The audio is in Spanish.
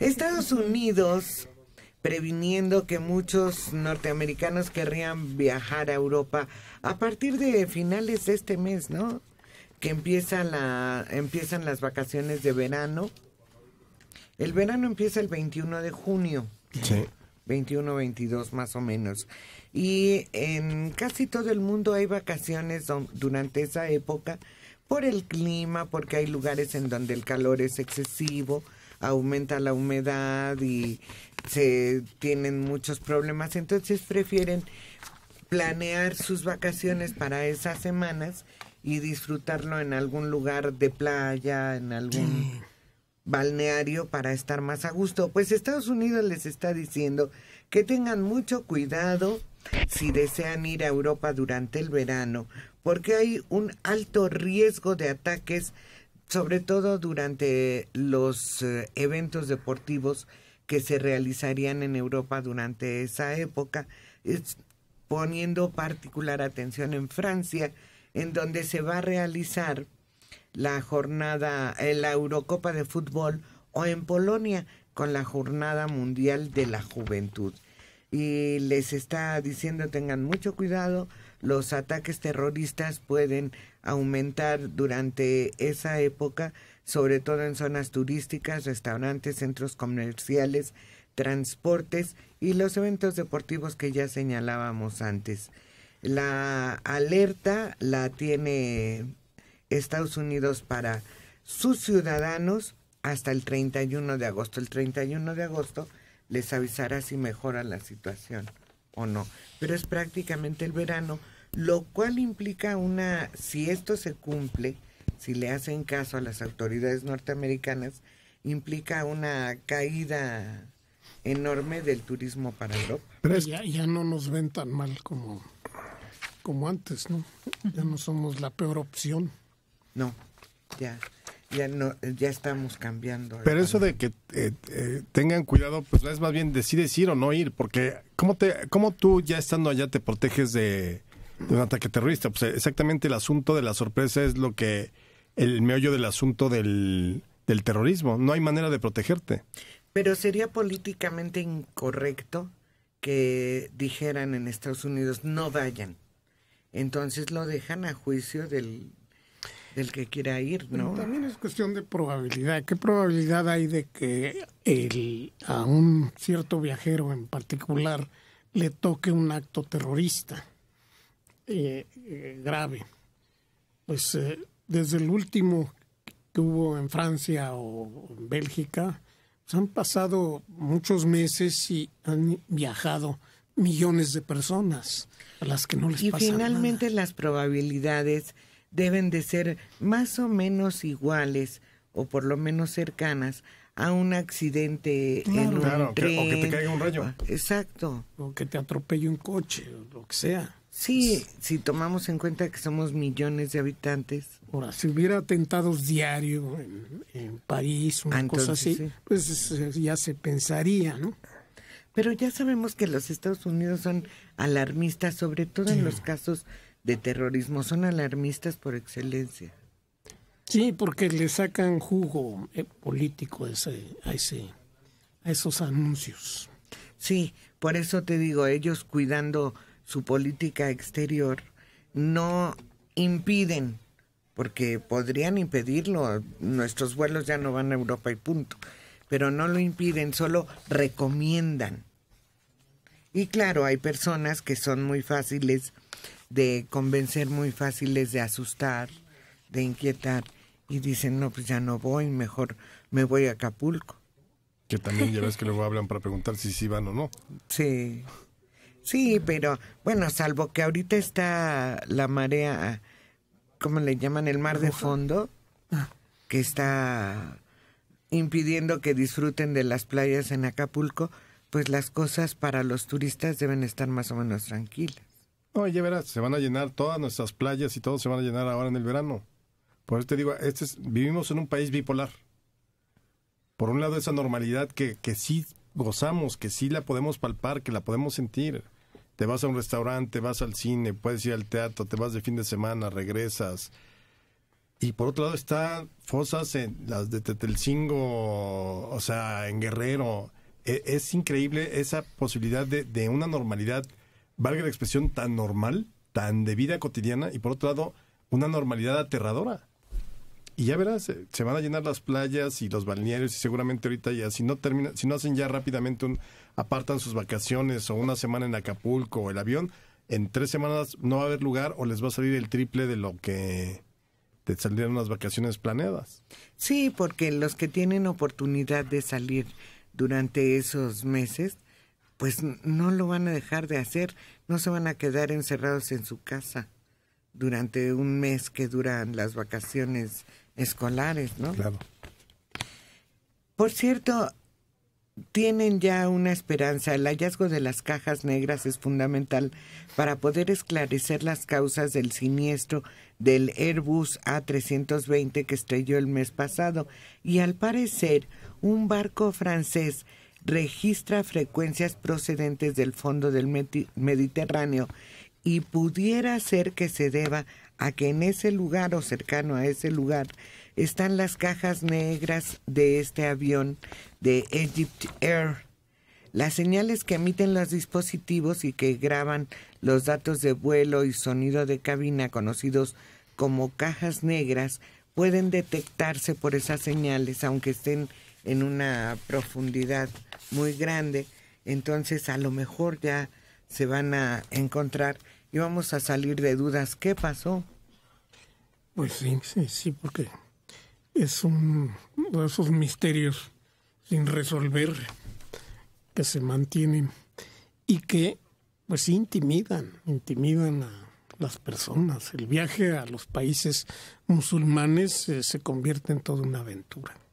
Estados Unidos, previniendo que muchos norteamericanos querrían viajar a Europa a partir de finales de este mes, ¿no? Que empieza la, empiezan las vacaciones de verano. El verano empieza el 21 de junio. Sí. 21, 22 más o menos. Y en casi todo el mundo hay vacaciones durante esa época por el clima, porque hay lugares en donde el calor es excesivo, aumenta la humedad y se tienen muchos problemas, entonces prefieren planear sus vacaciones para esas semanas y disfrutarlo en algún lugar de playa, en algún balneario para estar más a gusto. Pues Estados Unidos les está diciendo que tengan mucho cuidado si desean ir a Europa durante el verano, porque hay un alto riesgo de ataques sobre todo durante los eh, eventos deportivos que se realizarían en Europa durante esa época, poniendo particular atención en Francia, en donde se va a realizar la jornada, eh, la Eurocopa de Fútbol, o en Polonia con la Jornada Mundial de la Juventud. Y les está diciendo tengan mucho cuidado, los ataques terroristas pueden aumentar durante esa época, sobre todo en zonas turísticas, restaurantes, centros comerciales, transportes y los eventos deportivos que ya señalábamos antes. La alerta la tiene Estados Unidos para sus ciudadanos hasta el 31 de agosto. El 31 de agosto les avisará si mejora la situación o no, pero es prácticamente el verano, lo cual implica una, si esto se cumple, si le hacen caso a las autoridades norteamericanas, implica una caída enorme del turismo para Europa. Pero ya, no nos ven tan mal como, como antes, ¿no? Ya no somos la peor opción. No, ya ya no ya estamos cambiando pero eso de que eh, eh, tengan cuidado pues es más bien decides ir o no ir porque cómo te tú ya estando allá te proteges de, un ataque terrorista pues exactamente el asunto de la sorpresa es lo que el meollo del asunto del terrorismo no hay manera de protegerte pero sería políticamente incorrecto que dijeran en Estados Unidos no vayan entonces lo dejan a juicio del, del que quiera ir, ¿no? también es cuestión de probabilidad. ¿Qué probabilidad hay de que el, a un cierto viajero en particular le toque un acto terrorista eh, eh, grave? Pues eh, desde el último que hubo en Francia o en Bélgica, pues, han pasado muchos meses y han viajado millones de personas a las que no les pasa nada. Y finalmente las probabilidades deben de ser más o menos iguales o por lo menos cercanas a un accidente en un claro, o que te caiga un rayo. Exacto. O que te atropelle un coche, o lo que sea. Sí, si tomamos en cuenta que somos millones de habitantes. Ahora, si hubiera atentados diarios en, París, una ah, así, pues eh, ya se pensaría, ¿no? Pero ya sabemos que los Estados Unidos son alarmistas, sobre todo en los casos de terrorismo. Son alarmistas por excelencia. Sí, porque le sacan jugo eh, político a, ese, a, esos anuncios. Sí, por eso te digo, ellos cuidando su política exterior no impiden, porque podrían impedirlo, nuestros vuelos ya no van a Europa y punto, pero no lo impiden, solo recomiendan. Y claro, hay personas que son muy fáciles de convencer muy fáciles, de asustar, de inquietar. Y dicen, no, pues ya no voy, mejor me voy a Acapulco. Que también ya ves que luego hablan para preguntar si sí van o no. Sí. Sí, pero bueno, salvo que ahorita está la marea, ¿cómo le llaman? El mar de fondo, que está impidiendo que disfruten de las playas en Acapulco, pues las cosas para los turistas deben estar más o menos tranquilas ya verás, se van a llenar todas nuestras playas y todo se van a llenar ahora en el verano. Por eso te digo, este vivimos en un país bipolar. Por un lado, esa normalidad que, sí gozamos, que sí la podemos palpar, que la podemos sentir. Te vas a un restaurante, vas al cine, puedes ir al teatro, te vas de fin de semana, regresas. Y por otro lado está fosas en las de Tetelcingo, o sea, en Guerrero. Es, es increíble esa posibilidad de, de, una normalidad valga la expresión, tan normal, tan de vida cotidiana y por otro lado, una normalidad aterradora. Y ya verás, se van a llenar las playas y los balnearios y seguramente ahorita ya, si no termina, si no hacen ya rápidamente un, apartan sus vacaciones o una semana en Acapulco o el avión, en tres semanas no va a haber lugar o les va a salir el triple de lo que te saldrían unas vacaciones planeadas. Sí, porque los que tienen oportunidad de salir durante esos meses, pues no lo van a dejar de hacer, no se van a quedar encerrados en su casa durante un mes que duran las vacaciones escolares, ¿no? Claro. Por cierto, tienen ya una esperanza. El hallazgo de las cajas negras es fundamental para poder esclarecer las causas del siniestro del Airbus A320 que estrelló el mes pasado. Y al parecer, un barco francés registra frecuencias procedentes del fondo del Mediterráneo y pudiera ser que se deba a que en ese lugar o cercano a ese lugar están las cajas negras de este avión de Egypt Air. Las señales que emiten los dispositivos y que graban los datos de vuelo y sonido de cabina conocidos como cajas negras pueden detectarse por esas señales aunque estén en una profundidad muy grande, entonces a lo mejor ya se van a encontrar y vamos a salir de dudas. ¿Qué pasó? Pues sí, sí, sí, porque es un de esos misterios sin resolver que se mantienen y que pues intimidan, intimidan a las personas. El viaje a los países musulmanes eh, se convierte en toda una aventura.